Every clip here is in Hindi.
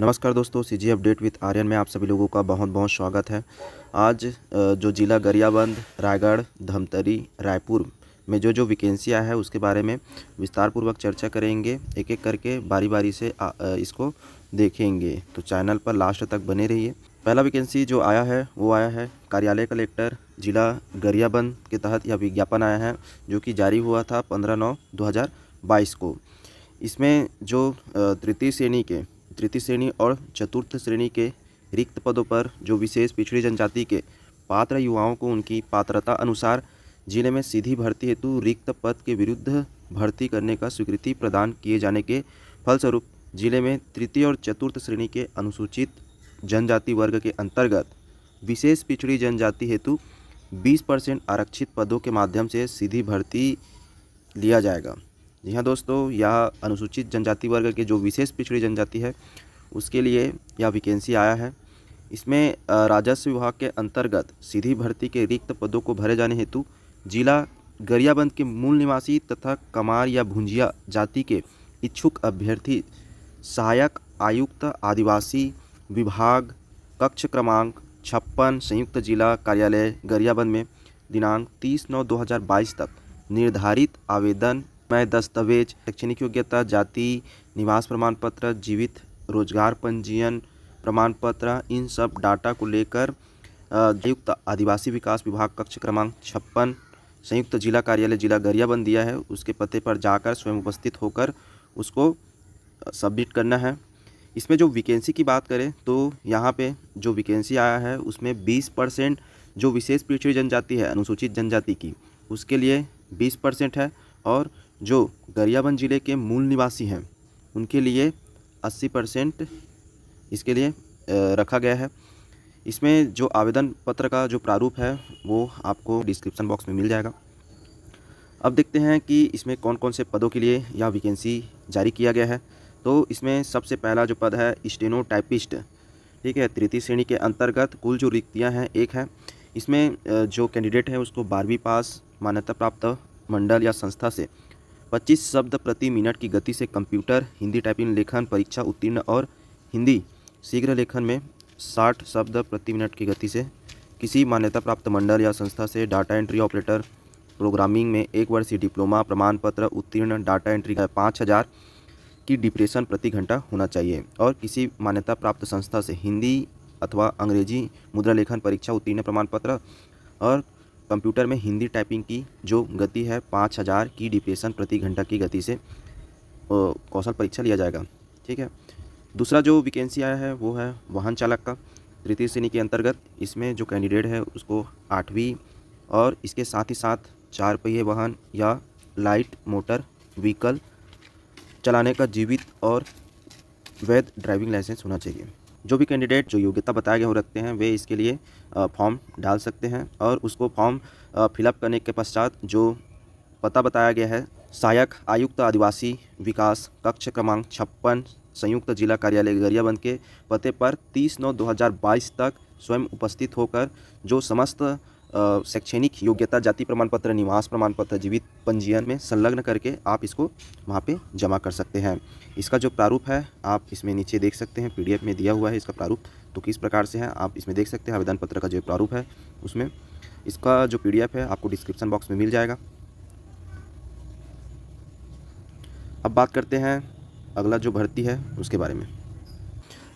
नमस्कार दोस्तों सीजी अपडेट विद आर्यन में आप सभी लोगों का बहुत बहुत स्वागत है आज जो ज़िला गरियाबंद रायगढ़ धमतरी रायपुर में जो जो आया है उसके बारे में विस्तारपूर्वक चर्चा करेंगे एक एक करके बारी बारी से इसको देखेंगे तो चैनल पर लास्ट तक बने रहिए पहला वैकेंसी जो आया है वो आया है कार्यालय कलेक्टर जिला गरियाबंद के तहत यह विज्ञापन आया है जो कि जारी हुआ था पंद्रह नौ दो हज़ार बाईस को इसमें जो तृतीय श्रेणी के तृतीय श्रेणी और चतुर्थ श्रेणी के रिक्त पदों पर जो विशेष पिछड़ी जनजाति के पात्र युवाओं को उनकी पात्रता अनुसार जिले में सीधी भर्ती हेतु रिक्त पद के विरुद्ध भर्ती करने का स्वीकृति प्रदान किए जाने के फलस्वरूप जिले में तृतीय और चतुर्थ श्रेणी के अनुसूचित जनजाति वर्ग के अंतर्गत विशेष पिछड़ी जनजाति हेतु 20 परसेंट आरक्षित पदों के माध्यम से सीधी भर्ती लिया जाएगा जी हाँ दोस्तों यह अनुसूचित जनजाति वर्ग के जो विशेष पिछड़ी जनजाति है उसके लिए यह वैकेंसी आया है इसमें राजस्व विभाग के अंतर्गत सीधी भर्ती के रिक्त पदों को भरे जाने हेतु जिला गरियाबंद के मूल निवासी तथा कमार या भुंजिया जाति के इच्छुक अभ्यर्थी सहायक आयुक्त आदिवासी विभाग कक्ष क्रमांक छप्पन संयुक्त जिला कार्यालय गरियाबंद में दिनांक 30 नौ 2022 तक निर्धारित आवेदन में दस्तावेज शैक्षणिक योग्यता जाति निवास प्रमाण पत्र जीवित रोजगार पंजीयन प्रमाण पत्र इन सब डाटा को लेकर संयुक्त आदिवासी विकास विभाग कक्ष क्रमांक छप्पन संयुक्त जिला कार्यालय जिला गरियाबंद दिया है उसके पते पर जाकर स्वयं उपस्थित होकर उसको सबमिट करना है इसमें जो वैकेंसी की बात करें तो यहाँ पे जो वैकेंसी आया है उसमें 20 परसेंट जो विशेष पिछड़ी जनजाति है अनुसूचित जनजाति की उसके लिए 20 परसेंट है और जो गरियाबंद ज़िले के मूल निवासी हैं उनके लिए 80 परसेंट इसके लिए रखा गया है इसमें जो आवेदन पत्र का जो प्रारूप है वो आपको डिस्क्रिप्सन बॉक्स में मिल जाएगा अब देखते हैं कि इसमें कौन कौन से पदों के लिए यह वैकेंसी जारी किया गया है तो इसमें सबसे पहला जो पद है स्टेनोटाइपिस्ट ठीक है तृतीय श्रेणी के अंतर्गत कुल जो रिक्तियाँ हैं एक है इसमें जो कैंडिडेट है उसको बारहवीं पास मान्यता प्राप्त मंडल या संस्था से 25 शब्द प्रति मिनट की गति से कंप्यूटर हिंदी टाइपिंग लेखन परीक्षा उत्तीर्ण और हिंदी शीघ्र लेखन में 60 शब्द प्रति मिनट की गति से किसी मान्यता प्राप्त मंडल या संस्था से डाटा एंट्री ऑपरेटर प्रोग्रामिंग में एक वर्षीय डिप्लोमा प्रमाण पत्र उत्तीर्ण डाटा एंट्री का पाँच हज़ार की डिप्रेशन प्रति घंटा होना चाहिए और किसी मान्यता प्राप्त संस्था से हिंदी अथवा अंग्रेजी मुद्रा लेखन परीक्षा उत्तीर्ण प्रमाण पत्र और कंप्यूटर में हिंदी टाइपिंग की जो गति है पाँच हज़ार की डिप्रेशन प्रति घंटा की गति से कौशल परीक्षा लिया जाएगा ठीक है दूसरा जो वैकेंसी आया है वो है वाहन चालक का तृतीय श्रेणी के अंतर्गत इसमें जो कैंडिडेट है उसको आठवीं और इसके साथ ही साथ चार पहिए वाहन या लाइट मोटर व्हीकल चलाने का जीवित और वैध ड्राइविंग लाइसेंस होना चाहिए जो भी कैंडिडेट जो योग्यता बताया गया हो रखते हैं वे इसके लिए फॉर्म डाल सकते हैं और उसको फॉर्म फिलअप करने के पश्चात जो पता बताया गया है सहायक आयुक्त आदिवासी विकास कक्ष क्रमांक छप्पन संयुक्त जिला कार्यालय गरियाबंद के पते पर 30 नौ 2022 तक स्वयं उपस्थित होकर जो समस्त शैक्षणिक योग्यता जाति प्रमाण पत्र निवास प्रमाण पत्र जीवित पंजीयन में संलग्न करके आप इसको वहाँ पे जमा कर सकते हैं इसका जो प्रारूप है आप इसमें नीचे देख सकते हैं पीडीएफ में दिया हुआ है इसका प्रारूप तो किस प्रकार से है आप इसमें देख सकते हैं आवेदन पत्र का जो प्रारूप है उसमें इसका जो पी है आपको डिस्क्रिप्सन बॉक्स में मिल जाएगा अब बात करते हैं अगला जो भर्ती है उसके बारे में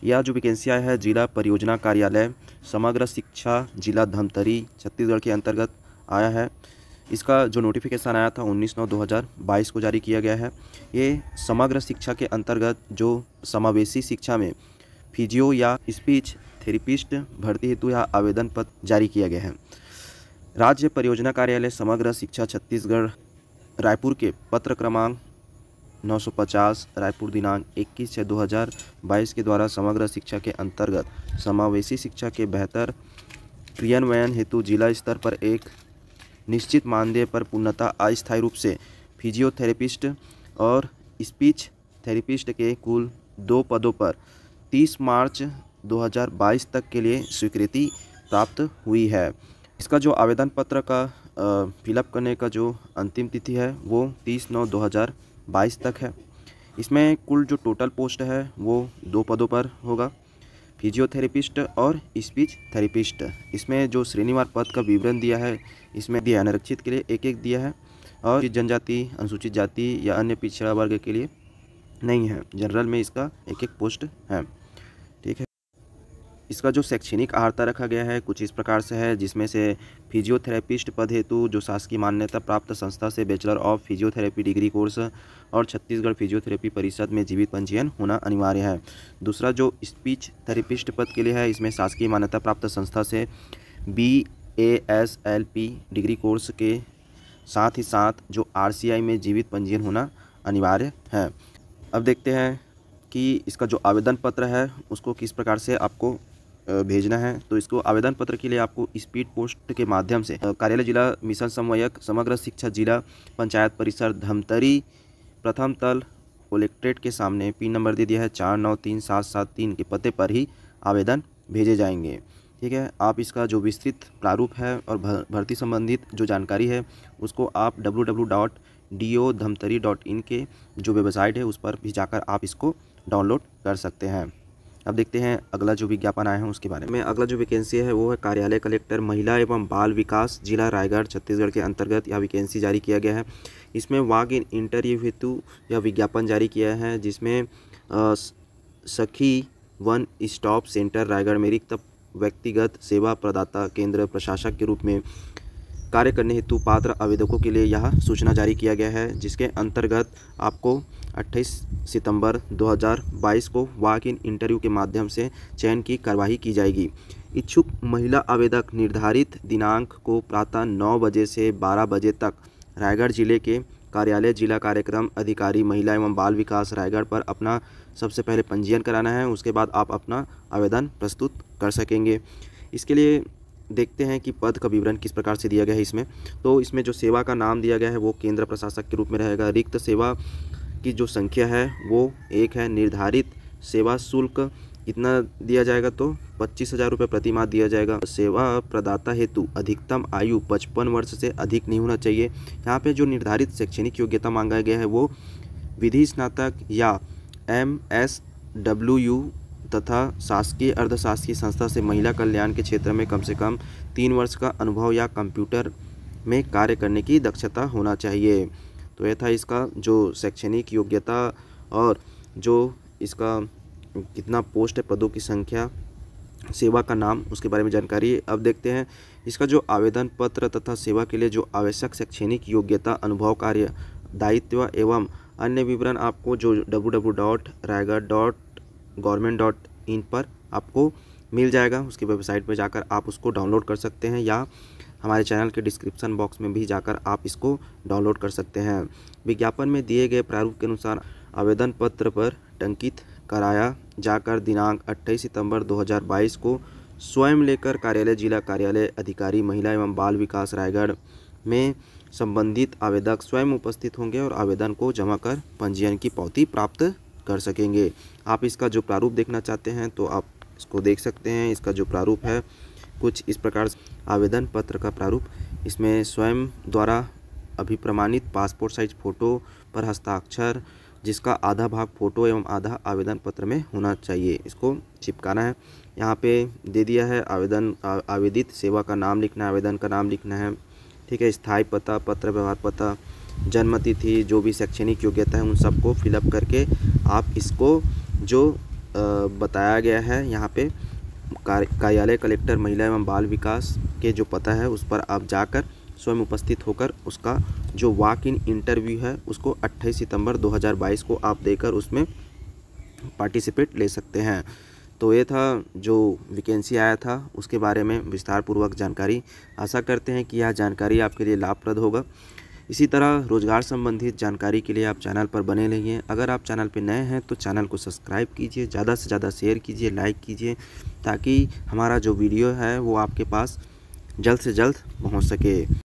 यह जो वैकेंसी है जिला परियोजना कार्यालय समग्र शिक्षा जिला धमतरी छत्तीसगढ़ के अंतर्गत आया है इसका जो नोटिफिकेशन आया था 19 नौ 2022 को जारी किया गया है ये समग्र शिक्षा के अंतर्गत जो समावेशी शिक्षा में फिजियो या स्पीच थेरेपिस्ट भर्ती हेतु या आवेदन पत्र जारी किया गया है राज्य परियोजना कार्यालय समग्र शिक्षा छत्तीसगढ़ रायपुर के पत्र क्रमांक 950 रायपुर दिनांक 21 छः 2022 के द्वारा समग्र शिक्षा के अंतर्गत समावेशी शिक्षा के बेहतर क्रियान्वयन हेतु जिला स्तर पर एक निश्चित मानदेय पर पूर्णता अस्थायी रूप से फिजियोथेरेपिस्ट और स्पीच थेरेपिस्ट के कुल दो पदों पर 30 मार्च 2022 तक के लिए स्वीकृति प्राप्त हुई है इसका जो आवेदन पत्र का फिलअप करने का जो अंतिम तिथि है वो तीस नौ दो बाईस तक है इसमें कुल जो टोटल पोस्ट है वो दो पदों पर होगा फिजियोथेरेपिस्ट और स्पीच थेरेपिस्ट इसमें जो श्रेणीवार पद का विवरण दिया है इसमें दिया अनारक्षित के लिए एक एक दिया है और जनजाति अनुसूचित जाति या अन्य पिछड़ा वर्ग के लिए नहीं है जनरल में इसका एक एक पोस्ट है इसका जो शैक्षणिक आहारता रखा गया है कुछ इस प्रकार से है जिसमें से फिजियोथेरेपिस्ट पद हेतु जो शासकीय मान्यता प्राप्त संस्था से bachelor of physiotherapy degree course और छत्तीसगढ़ फिजियोथेरेपी परिषद में जीवित पंजीयन होना अनिवार्य है दूसरा जो स्पीच थेरेपिस्ट पद के लिए है इसमें शासकीय मान्यता प्राप्त संस्था से B A S L P degree course के साथ ही साथ जो आर सी आई में जीवित पंजीयन होना अनिवार्य है अब देखते हैं कि इसका जो आवेदन पत्र है उसको किस प्रकार से आपको भेजना है तो इसको आवेदन पत्र के लिए आपको स्पीड पोस्ट के माध्यम से कार्यालय जिला मिशन समन्वयक समग्र शिक्षा जिला पंचायत परिसर धमतरी प्रथम तल कलेक्ट्रेट के सामने पिन नंबर दे दिया है चार नौ तीन सात सात तीन के पते पर ही आवेदन भेजे जाएंगे ठीक है आप इसका जो विस्तृत प्रारूप है और भर्ती संबंधित जो जानकारी है उसको आप W W dot D O Dhamtari dot in के जो वेबसाइट है उस पर भी जाकर आप इसको डाउनलोड कर सकते हैं अब देखते हैं अगला जो विज्ञापन आया है उसके बारे में अगला जो वैकेंसी है वो है कार्यालय कलेक्टर महिला एवं बाल विकास जिला रायगढ़ छत्तीसगढ़ के अंतर्गत यह वैकेंसी जारी किया गया है इसमें वाग इन इंटरव्यू हेतु यह विज्ञापन जारी किया है जिसमें सखी वन स्टॉप सेंटर रायगढ़ में रिक्त व्यक्तिगत सेवा प्रदाता केंद्र प्रशासक के रूप में कार्य करने हेतु पात्र आवेदकों के लिए यह सूचना जारी किया गया है जिसके अंतर्गत आपको 28 सितंबर 2022 को वाक इन इंटरव्यू के माध्यम से चयन की कार्यवाही की जाएगी इच्छुक महिला आवेदक निर्धारित दिनांक को प्रातः नौ बजे से बारह बजे तक रायगढ़ जिले के कार्यालय जिला कार्यक्रम अधिकारी महिला एवं बाल विकास रायगढ़ पर अपना सबसे पहले पंजीयन कराना है उसके बाद आप अपना आवेदन प्रस्तुत कर सकेंगे इसके लिए देखते हैं कि पद का विवरण किस प्रकार से दिया गया है इसमें तो इसमें जो सेवा का नाम दिया गया है वो केंद्र प्रशासक के रूप में रहेगा रिक्त सेवा की जो संख्या है वो एक है निर्धारित सेवा शुल्क कितना दिया जाएगा तो पच्चीस हज़ार रुपये प्रतिमा दिया जाएगा सेवा प्रदाता हेतु अधिकतम आयु पचपन वर्ष से अधिक नहीं होना चाहिए यहाँ पे जो निर्धारित शैक्षणिक योग्यता मांगा गया है वो विधि स्नातक या एम एस डब्ल्यू यू तथा शासकीय अर्धशासकीय संस्था से महिला कल्याण के क्षेत्र में कम से कम तीन वर्ष का अनुभव या कंप्यूटर में कार्य करने की दक्षता होना चाहिए तो यह था इसका जो शैक्षणिक योग्यता और जो इसका कितना पोस्ट है पदों की संख्या सेवा का नाम उसके बारे में जानकारी अब देखते हैं इसका जो आवेदन पत्र तथा सेवा के लिए जो आवश्यक शैक्षणिक योग्यता अनुभव कार्य दायित्व एवं अन्य विवरण आपको जो W W dot Raigarh dot government dot in पर आपको मिल जाएगा उसकी वेबसाइट पर जाकर आप उसको डाउनलोड कर सकते हैं या हमारे चैनल के डिस्क्रिप्शन बॉक्स में भी जाकर आप इसको डाउनलोड कर सकते हैं विज्ञापन में दिए गए प्रारूप के अनुसार आवेदन पत्र पर टंकित कराया जाकर दिनांक 28 सितंबर 2022 को स्वयं लेकर कार्यालय जिला कार्यालय अधिकारी महिला एवं बाल विकास रायगढ़ में संबंधित आवेदक स्वयं उपस्थित होंगे और आवेदन को जमा कर पंजीयन की पावती प्राप्त कर सकेंगे आप इसका जो प्रारूप देखना चाहते हैं तो आप इसको देख सकते हैं इसका जो प्रारूप है कुछ इस प्रकार आवेदन पत्र का प्रारूप इसमें स्वयं द्वारा अभिप्रमाणित पासपोर्ट साइज फ़ोटो पर हस्ताक्षर जिसका आधा भाग फ़ोटो एवं आधा आवेदन पत्र में होना चाहिए इसको चिपकाना है यहाँ पे दे दिया है आवेदन आवेदित सेवा का नाम लिखना है आवेदन का नाम लिखना है ठीक है स्थायी पता पत्र व्यवहार पता जन्मतिथि जो भी शैक्षणिक योग्यता है उन सबको फिलअप करके आप इसको जो बताया गया है यहाँ पे कार्यालय कलेक्टर महिला एवं बाल विकास के जो पता है उस पर आप जाकर स्वयं उपस्थित होकर उसका जो वॉक इन इंटरव्यू है उसको 28 सितंबर 2022 को आप देकर उसमें पार्टिसिपेट ले सकते हैं तो ये था जो वैकेंसी आया था उसके बारे में विस्तारपूर्वक जानकारी आशा करते हैं कि यह जानकारी आपके लिए लाभप्रद होगा इसी तरह रोज़गार संबंधित जानकारी के लिए आप चैनल पर बने रहिए अगर आप चैनल पर नए हैं तो चैनल को सब्सक्राइब कीजिए ज़्यादा से ज़्यादा शेयर कीजिए लाइक कीजिए ताकि हमारा जो वीडियो है वो आपके पास जल्द से जल्द पहुँच सके